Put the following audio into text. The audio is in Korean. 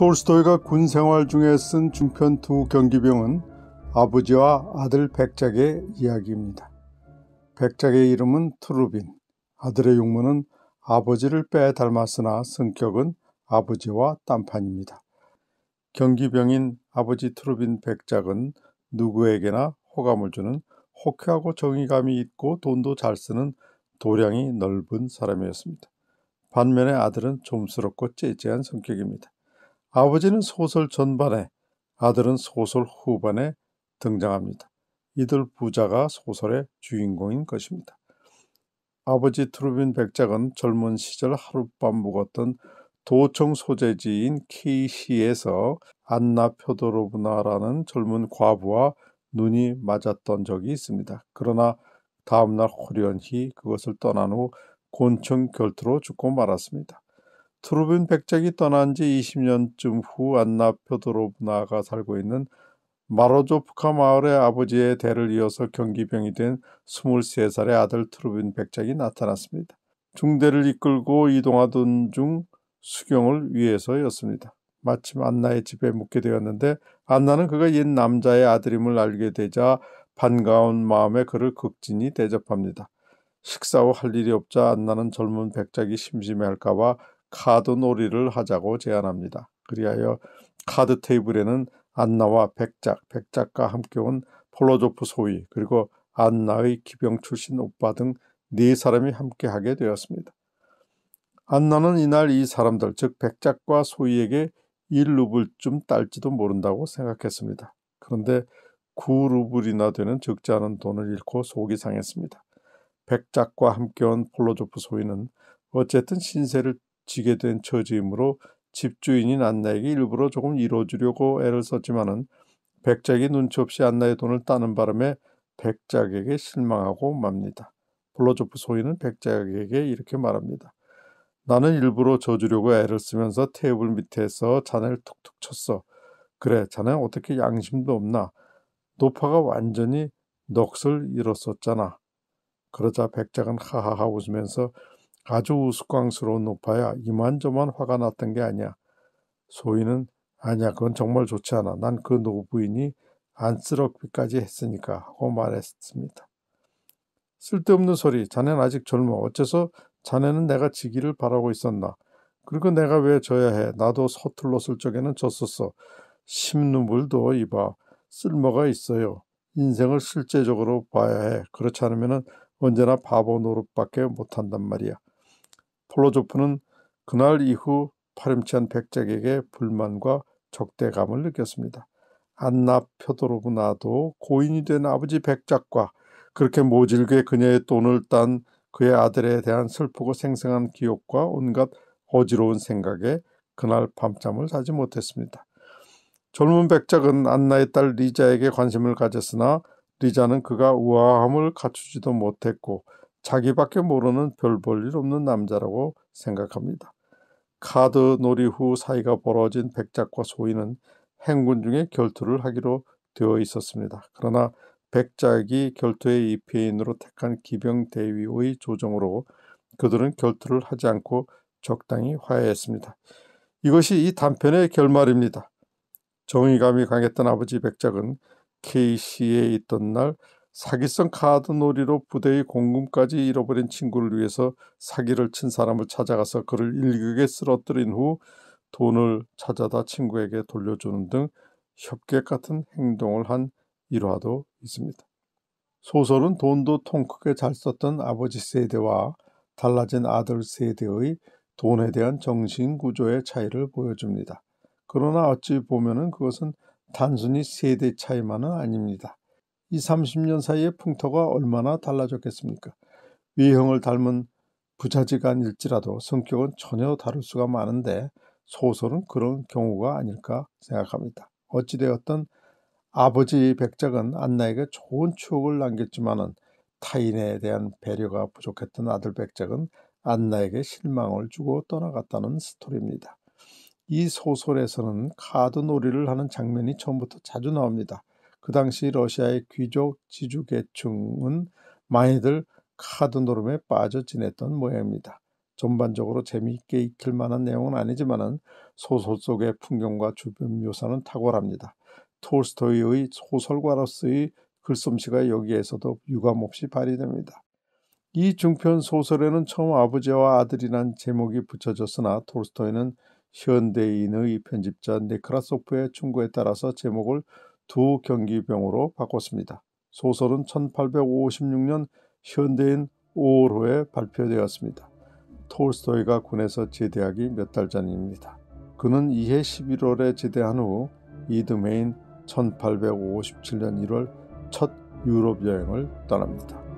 톨스토이가 군 생활 중에 쓴 중편 두 경기병은 아버지와 아들 백작의 이야기입니다. 백작의 이름은 트루빈, 아들의 용모는 아버지를 빼 닮았으나 성격은 아버지와 딴판입니다. 경기병인 아버지 트루빈 백작은 누구에게나 호감을 주는 호쾌하고 정의감이 있고 돈도 잘 쓰는 도량이 넓은 사람이었습니다. 반면에 아들은 좀스럽고 째째한 성격입니다. 아버지는 소설 전반에 아들은 소설 후반에 등장합니다. 이들 부자가 소설의 주인공인 것입니다. 아버지 트루빈 백작은 젊은 시절 하룻밤 묵었던 도청 소재지인 KC에서 안나 표도로브나라는 젊은 과부와 눈이 맞았던 적이 있습니다. 그러나 다음날 호련히 그것을 떠난 후 곤충 결투로 죽고 말았습니다. 트루빈 백작이 떠난 지 20년쯤 후 안나 표도로브나가 살고 있는 마로조프카 마을의 아버지의 대를 이어서 경기병이 된 23살의 아들 트루빈 백작이 나타났습니다. 중대를 이끌고 이동하던 중 수경을 위해서였습니다. 마침 안나의 집에 묵게 되었는데 안나는 그가 옛 남자의 아들임을 알게 되자 반가운 마음에 그를 극진히 대접합니다. 식사 후 할 일이 없자 안나는 젊은 백작이 심심해할까봐 카드 놀이를 하자고 제안합니다. 그리하여 카드 테이블에는 안나와 백작, 백작과 함께 온 폴로조프 소위 그리고 안나의 기병 출신 오빠 등 네 사람이 함께 하게 되었습니다. 안나는 이날 이 사람들 즉 백작과 소위에게 1루블쯤 딸지도 모른다고 생각했습니다. 그런데 9루블이나 되는 적지 않은 돈을 잃고 속이 상했습니다. 백작과 함께 온 폴로조프 소위는 어쨌든 신세를 지게 된 처지이므로 집주인인 안나에게 일부러 조금 이뤄주려고 애를 썼지만은 백작이 눈치 없이 안나의 돈을 따는 바람에 백작에게 실망하고 맙니다. 블로조프 소인은 백작에게 이렇게 말합니다. 나는 일부러 져주려고 애를 쓰면서 테이블 밑에서 자네를 툭툭 쳤어. 그래, 자네 어떻게 양심도 없나? 노파가 완전히 넋을 잃었었잖아. 그러자 백작은 하하하 웃으면서 아주 우스꽝스러운 높아야 이만저만 화가 났던 게 아니야. 소희는 아니야 그건 정말 좋지 않아. 난 그 노부인이 안쓰럽기까지 했으니까 하고 말했습니다. 쓸데없는 소리. 자네는 아직 젊어. 어째서 자네는 내가 지기를 바라고 있었나. 그리고 내가 왜 져야 해. 나도 서툴렀을 적에는 졌었어. 심눈물도 이봐. 쓸모가 있어요. 인생을 실제적으로 봐야 해. 그렇지 않으면 언제나 바보 노릇밖에 못한단 말이야. 폴로조프는 그날 이후 파렴치한 백작에게 불만과 적대감을 느꼈습니다. 안나 표도로브나도 고인이 된 아버지 백작과 그렇게 모질게 그녀의 돈을 딴 그의 아들에 대한 슬프고 생생한 기억과 온갖 어지러운 생각에 그날 밤잠을 자지 못했습니다. 젊은 백작은 안나의 딸 리자에게 관심을 가졌으나 리자는 그가 우아함을 갖추지도 못했고 자기밖에 모르는 별 볼 일 없는 남자라고 생각합니다. 카드 놀이 후 사이가 벌어진 백작과 소인은 행군 중에 결투를 하기로 되어 있었습니다. 그러나 백작이 결투의 입회인으로 택한 기병대위의 조정으로 그들은 결투를 하지 않고 적당히 화해했습니다. 이것이 이 단편의 결말입니다. 정의감이 강했던 아버지 백작은 KC에 있던 날 사기성 카드 놀이로 부대의 공금까지 잃어버린 친구를 위해서 사기를 친 사람을 찾아가서 그를 일격에 쓰러뜨린 후 돈을 찾아다 친구에게 돌려주는 등 협객 같은 행동을 한 일화도 있습니다. 소설은 돈도 통 크게 잘 썼던 아버지 세대와 달라진 아들 세대의 돈에 대한 정신 구조의 차이를 보여줍니다. 그러나 어찌 보면 그것은 단순히 세대 차이만은 아닙니다. 이 30년 사이에 풍토가 얼마나 달라졌겠습니까? 위형을 닮은 부자지간일지라도 성격은 전혀 다를 수가 많은데 소설은 그런 경우가 아닐까 생각합니다. 어찌되었던 아버지 백작은 안나에게 좋은 추억을 남겼지만은 타인에 대한 배려가 부족했던 아들 백작은 안나에게 실망을 주고 떠나갔다는 스토리입니다. 이 소설에서는 카드 놀이를 하는 장면이 처음부터 자주 나옵니다. 그 당시 러시아의 귀족 지주계층은 많이들 카드 노름에 빠져 지냈던 모양입니다. 전반적으로 재미있게 익힐 만한 내용은 아니지만은 소설 속의 풍경과 주변 묘사는 탁월합니다. 톨스토이의 소설가로서의 글솜씨가 여기에서도 유감없이 발휘됩니다. 이 중편 소설에는 처음 아버지와 아들이란 제목이 붙여졌으나 톨스토이는 현대인의 편집자 네크라소프의 충고에 따라서 제목을 두 경기병으로 바꿨습니다. 소설은 1856년 현대인 5월호에 발표되었습니다. 톨스토이가 군에서 제대하기 몇 달 전입니다. 그는 이해 11월에 제대한 후 이듬해인 1857년 1월 첫 유럽 여행을 떠납니다.